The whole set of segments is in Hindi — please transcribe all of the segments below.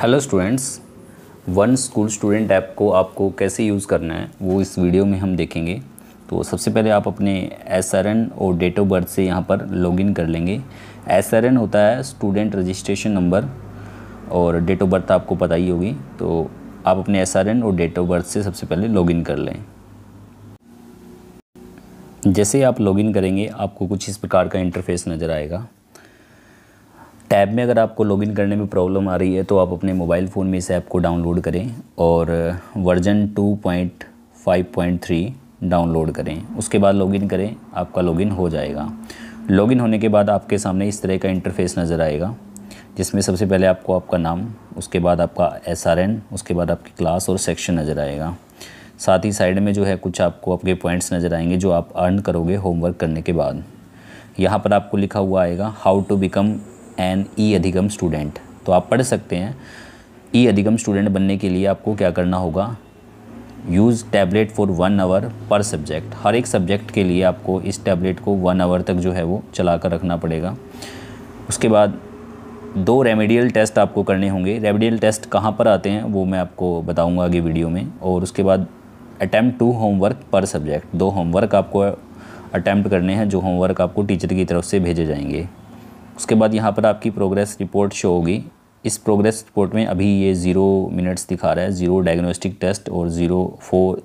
hello students one school student app को आपको कैसे यूज़ करना है वो इस वीडियो में हम देखेंगे तो सबसे पहले आप अपने एस और डेट ऑफ बर्थ से यहाँ पर लॉगिन कर लेंगे एस होता है स्टूडेंट रजिस्ट्रेशन नंबर और डेट ऑफ बर्थ आपको पता ही होगी तो आप अपने एस और डेट ऑफ बर्थ से सबसे पहले लॉगिन कर लें जैसे आप लॉगिन करेंगे आपको कुछ इस प्रकार का इंटरफेस नज़र आएगा ऐप में अगर आपको लॉगिन करने में प्रॉब्लम आ रही है तो आप अपने मोबाइल फ़ोन में इस ऐप को डाउनलोड करें और वर्जन 2.5.3 डाउनलोड करें उसके बाद लॉगिन करें आपका लॉगिन हो जाएगा लॉगिन होने के बाद आपके सामने इस तरह का इंटरफेस नज़र आएगा जिसमें सबसे पहले आपको आपका नाम उसके बाद आपका एस उसके बाद आपकी क्लास और सेक्शन नज़र आएगा साथ ही साइड में जो है कुछ आपको आपके पॉइंट्स नज़र आएंगे जो आप अर्न करोगे होमवर्क करने के बाद यहाँ पर आपको लिखा हुआ आएगा how to become an e Adhigam student तो आप पढ़ सकते हैं ई अधिगम स्टूडेंट बनने के लिए आपको क्या करना होगा use tablet for one hour per subject हर एक सब्जेक्ट के लिए आपको इस टैबलेट को वन आवर तक जो है वो चला कर रखना पड़ेगा उसके बाद दो रेमेडियल टेस्ट आपको करने होंगे रेमेडियल टेस्ट कहाँ पर आते हैं वो मैं आपको बताऊँगा आगे वीडियो में और उसके बाद attempt two homework per subject दो होमवर्क आपको अटैम्प्ट करने हैं जो होमवर्क आपको टीचर की तरफ से भेजे जाएंगे उसके बाद यहाँ पर आपकी प्रोग्रेस रिपोर्ट शो होगी इस प्रोग्रेस रिपोर्ट में अभी ये ज़ीरो मिनट्स दिखा रहा है ज़ीरो डायग्नोस्टिक टेस्ट और zero four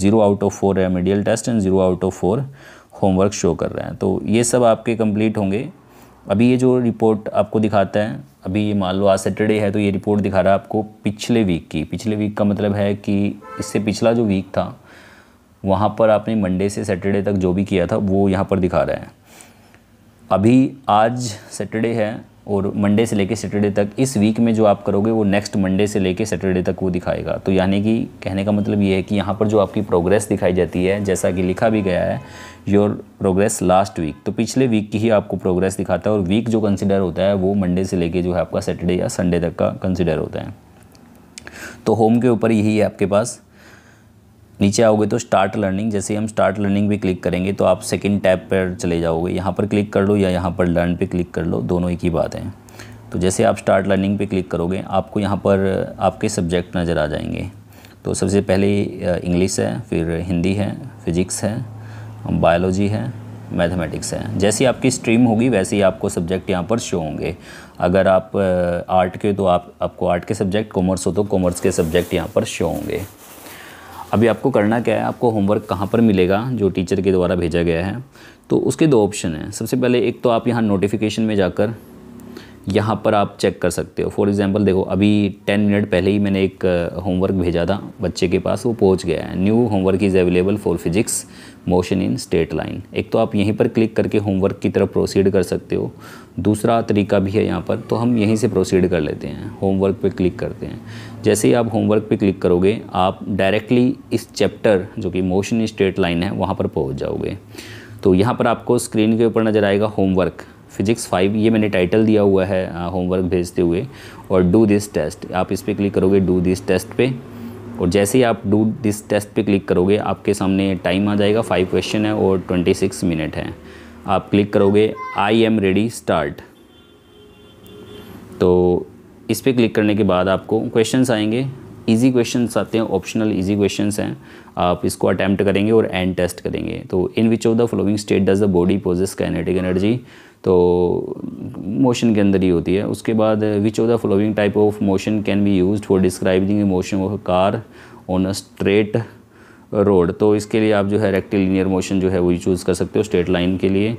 zero out of four remedial test and zero out of four homework show कर रहे हैं तो ये सब आपके कंप्लीट होंगे अभी ये जो रिपोर्ट आपको दिखाता है अभी ये मान लो आज सैटरडे है तो ये रिपोर्ट दिखा रहा है आपको पिछले वीक की पिछले वीक का मतलब है कि इससे पिछला जो वीक था वहाँ पर आपने मंडे से सैटरडे तक जो भी किया था वो यहाँ पर दिखा रहा है अभी आज सैटरडे है और मंडे से लेके सैटरडे तक इस वीक में जो आप करोगे वो नेक्स्ट मंडे से लेके सैटरडे तक वो दिखाएगा तो यानी कि कहने का मतलब ये है कि यहाँ पर जो आपकी प्रोग्रेस दिखाई जाती है जैसा कि लिखा भी गया है योर प्रोग्रेस लास्ट वीक तो पिछले वीक की ही आपको प्रोग्रेस दिखाता है और वीक जो कंसिडर होता है वो मंडे से लेके जो है आपका सैटरडे या संडे तक का कंसिडर होता है तो होम के ऊपर यही है आपके पास नीचे आओगे तो स्टार्ट लर्निंग जैसे हम स्टार्ट लर्निंग भी क्लिक करेंगे तो आप सेकेंड टैब पर चले जाओगे यहाँ पर क्लिक कर लो या यहाँ पर लर्न पे क्लिक कर लो दोनों एक ही बात है तो जैसे आप स्टार्ट लर्निंग पे क्लिक करोगे आपको यहाँ पर आपके सब्जेक्ट नज़र आ जाएंगे तो सबसे पहले इंग्लिश है फिर हिंदी है फिजिक्स है बायोलॉजी है मैथमेटिक्स है जैसी आपकी स्ट्रीम होगी वैसे ही आपको सब्जेक्ट यहाँ पर शो होंगे अगर आप आर्ट के तो आप आपको आर्ट के सब्जेक्ट कॉमर्स हो तो कॉमर्स के सब्जेक्ट यहाँ पर शो होंगे अभी आपको करना क्या है आपको होमवर्क कहाँ पर मिलेगा जो टीचर के द्वारा भेजा गया है तो उसके दो ऑप्शन हैं सबसे पहले एक तो आप यहाँ नोटिफिकेशन में जाकर यहाँ पर आप चेक कर सकते हो फॉर एग्ज़ाम्पल देखो अभी टेन मिनट पहले ही मैंने एक होमवर्क भेजा था बच्चे के पास वो पहुँच गया है new homework is available for physics motion in straight line एक तो आप यहीं पर क्लिक करके होमवर्क की तरफ प्रोसीड कर सकते हो दूसरा तरीका भी है यहाँ पर तो हम यहीं से प्रोसीड कर लेते हैं होमवर्क पे क्लिक करते हैं जैसे ही आप होमवर्क पे क्लिक करोगे आप डायरेक्टली इस चैप्टर जो कि मोशन इन स्टेट लाइन है वहाँ पर पहुँच जाओगे तो यहाँ पर आपको स्क्रीन के ऊपर नज़र आएगा होमवर्क फिजिक्स फाइव ये मैंने टाइटल दिया हुआ है होमवर्क भेजते हुए और डू दिस टेस्ट आप इस पर क्लिक करोगे डू दिस टेस्ट पे और जैसे ही आप डू दिस टेस्ट पे क्लिक करोगे आपके सामने टाइम आ जाएगा फाइव क्वेश्चन है और ट्वेंटी सिक्स मिनट है आप क्लिक करोगे आई एम रेडी स्टार्ट तो इस पर क्लिक करने के बाद आपको क्वेश्चन आएंगे ईजी क्वेश्चंस आते हैं ऑप्शनल ईजी क्वेश्चंस हैं आप इसको अटैम्प्ट करेंगे और एंड टेस्ट करेंगे तो in which of the following state does the body possess kinetic energy तो मोशन के अंदर ही होती है उसके बाद which of the following type of motion can be use for describing motion of car on a straight road तो इसके लिए आप जो है रेक्टिलीनियर मोशन जो है वो चूज़ कर सकते हो स्ट्रेट लाइन के लिए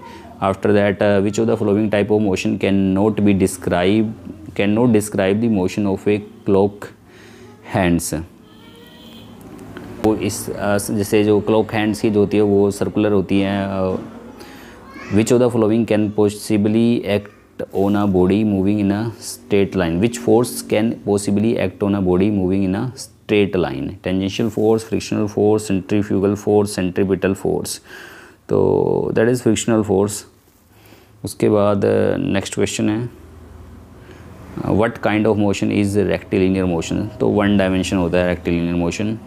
after that which of the following type of motion can not be describe can not describe the motion of a clock hands वो इस जैसे जो क्लॉक हैंड्स की जो होती है वो सर्कुलर होती हैं which of the following can possibly act on a body moving in a straight line which force can possibly act on a body moving in a straight line tangential force frictional force fugal force centripetal force तो दैट इज़ फ्रिक्शनल फोर्स उसके बाद नेक्स्ट क्वेश्चन है what kind of motion is rectilinear motion तो वन डायमेंशन होता है रेक्टिलिनियर मोशन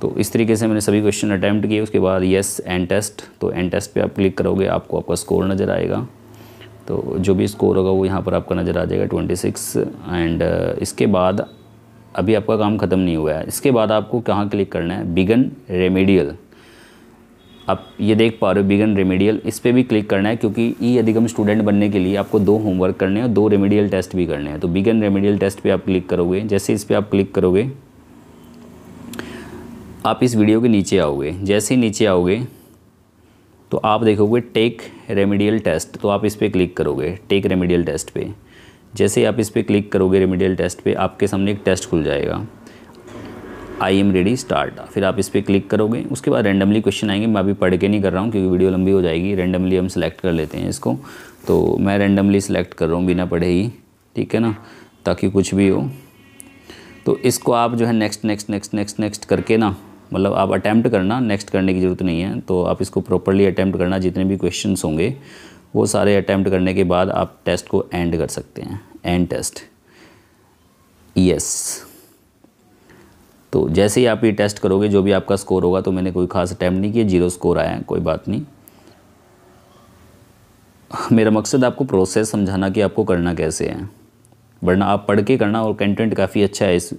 तो इस तरीके से मैंने सभी क्वेश्चन अटैम्प्ट किए उसके बाद येस एंड टेस्ट तो एंड टेस्ट पर आप क्लिक करोगे आपको आपका स्कोर नज़र आएगा तो जो भी स्कोर होगा वो यहाँ पर आपका नज़र आ जाएगा ट्वेंटी सिक्स एंड इसके बाद अभी आपका काम ख़त्म नहीं हुआ है इसके बाद आपको कहाँ क्लिक करना है बिगन रेमेडियल आप ये देख पा रहे हो बिगन रेमेडियल इस पर भी क्लिक करना है क्योंकि ई अधिगम स्टूडेंट बनने के लिए आपको दो होमवर्क करने हैं और दो रेमेडियल टेस्ट भी करने हैं तो बिगन रेमेडियल टेस्ट पे आप क्लिक करोगे जैसे इस पर आप क्लिक करोगे आप इस वीडियो के नीचे आओगे जैसे ही नीचे आओगे तो आप देखोगे टेक रेमेडियल टेस्ट तो आप इस पर क्लिक करोगे टेक रेमेडियल टेस्ट पे जैसे ही आप इस पर क्लिक करोगे रेमेडियल टेस्ट पे आपके सामने एक टेस्ट खुल जाएगा आई एम रेडी स्टार्ट फिर आप इस पर क्लिक करोगे उसके बाद रेंडमली क्वेश्चन आएंगे मैं अभी पढ़ के नहीं कर रहा हूँ क्योंकि वीडियो लंबी हो जाएगी रेंडमली हम सिलेक्ट कर लेते हैं इसको तो मैं रेंडमली सिलेक्ट कर रहा हूँ बिना पढ़े ही ठीक है ना ताकि कुछ भी हो तो इसको आप जो है next next next next next करके ना मतलब आप अटैम्प्ट करना नेक्स्ट करने की ज़रूरत नहीं है तो आप इसको प्रॉपरली अटैम्प्ट करना जितने भी क्वेश्चन होंगे वो सारे अटैम्प्ट करने के बाद आप टेस्ट को एंड कर सकते हैं एंड टेस्ट यस तो जैसे ही आप ये टेस्ट करोगे जो भी आपका स्कोर होगा तो मैंने कोई खास अटैम्प्ट नहीं किया जीरो स्कोर आया है कोई बात नहीं मेरा मकसद आपको प्रोसेस समझाना कि आपको करना कैसे है वरना आप पढ़ के करना और कंटेंट काफ़ी अच्छा है इस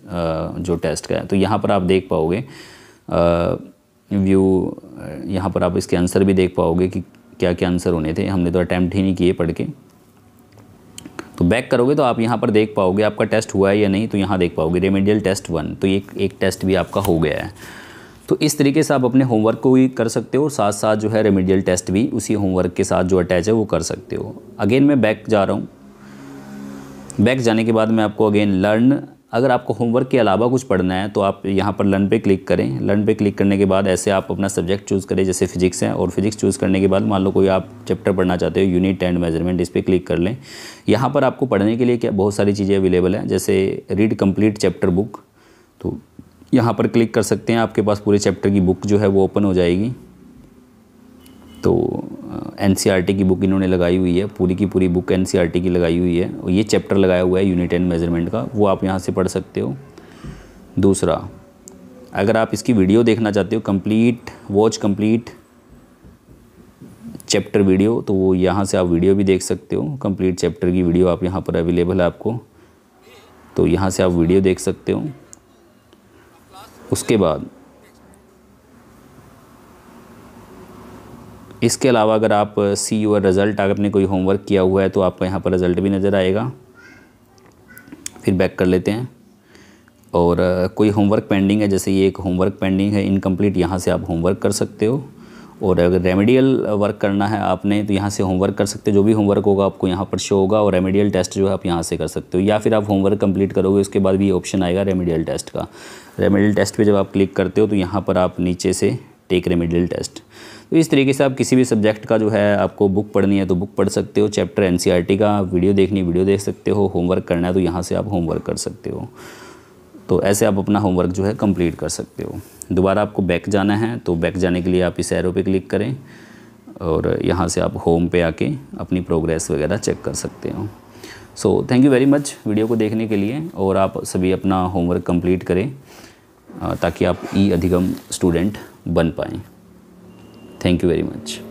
जो टेस्ट का है तो यहाँ पर आप देख पाओगे व्यू यहाँ पर आप इसके आंसर भी देख पाओगे कि क्या क्या आंसर होने थे हमने तो अटैम्प्ट ही नहीं किए पढ़ के तो बैक करोगे तो आप यहाँ पर देख पाओगे आपका टेस्ट हुआ है या नहीं तो यहाँ देख पाओगे रेमेडियल टेस्ट वन तो ये एक टेस्ट भी आपका हो गया है तो इस तरीके से आप अपने होमवर्क को भी कर सकते हो और साथ साथ जो है रेमेडियल टेस्ट भी उसी होमवर्क के साथ जो अटैच है वो कर सकते हो अगेन मैं बैक जा रहा हूँ बैक जाने के बाद मैं आपको अगेन लर्न अगर आपको होमवर्क के अलावा कुछ पढ़ना है तो आप यहाँ पर लर्न पे क्लिक करें लर्न पे क्लिक करने के बाद ऐसे आप अपना सब्जेक्ट चूज़ करें जैसे फिजिक्स है और फिजिक्स चूज़ करने के बाद मान लो कोई आप चैप्टर पढ़ना चाहते हो यूनिट एंड मेजरमेंट इस पर क्लिक कर लें यहाँ पर आपको पढ़ने के लिए क्या बहुत सारी चीज़ें अवेलेबल हैं जैसे रीड कम्प्लीट चैप्टर बुक तो यहाँ पर क्लिक कर सकते हैं आपके पास पूरे चैप्टर की बुक जो है वो ओपन हो जाएगी तो एन की बुक इन्होंने लगाई हुई है पूरी की पूरी बुक एन की लगाई हुई है और ये चैप्टर लगाया हुआ है यूनिट एंड मेजरमेंट का वो आप यहाँ से पढ़ सकते हो दूसरा अगर आप इसकी वीडियो देखना चाहते हो complete watch complete chapter video तो वो यहाँ से आप वीडियो भी देख सकते हो कंप्लीट चैप्टर की वीडियो आप यहाँ पर अवेलेबल है आपको तो यहाँ से आप वीडियो देख सकते हो उसके बाद इसके अलावा अगर आप सी योर रिज़ल्ट अगर आपने कोई होमवर्क किया हुआ है तो आपको यहाँ पर रिज़ल्ट भी नज़र आएगा फिर बैक कर लेते हैं और कोई होमवर्क पेंडिंग है जैसे ये एक होमवर्क पेंडिंग है इनकम्प्लीट यहाँ से आप होमवर्क कर सकते हो और अगर रेमेडियल वर्क करना है आपने तो यहाँ से होमवर्क कर सकते हो जो भी होमवर्क होगा आपको यहाँ पर शो होगा और रेमेडियल टेस्ट जो है आप यहाँ से कर सकते हो या फिर आप होमवर्क कंप्लीट करोगे उसके बाद भी ऑप्शन आएगा रेमेडियल टेस्ट का रेमेडियल टेस्ट पे जब आप क्लिक करते हो तो यहाँ पर आप नीचे से टेक रेमेडियल टेस्ट तो इस तरीके से आप किसी भी सब्जेक्ट का जो है आपको बुक पढ़नी है तो बुक पढ़ सकते हो चैप्टर एन e का वीडियो देखनी वीडियो देख सकते हो होमवर्क करना है तो यहाँ से आप होमवर्क कर सकते हो तो ऐसे आप अपना होमवर्क जो है कंप्लीट कर सकते हो दोबारा आपको बैक जाना है तो बैक जाने के लिए आप इस एरो पे क्लिक करें और यहाँ से आप होम पे आके अपनी प्रोग्रेस वगैरह चेक कर सकते हो so thank you very much video को देखने के लिए और आप सभी अपना होमवर्क कंप्लीट करें ताकि आप ई e अधिगम स्टूडेंट बन पाएँ थैंक यू वेरी मच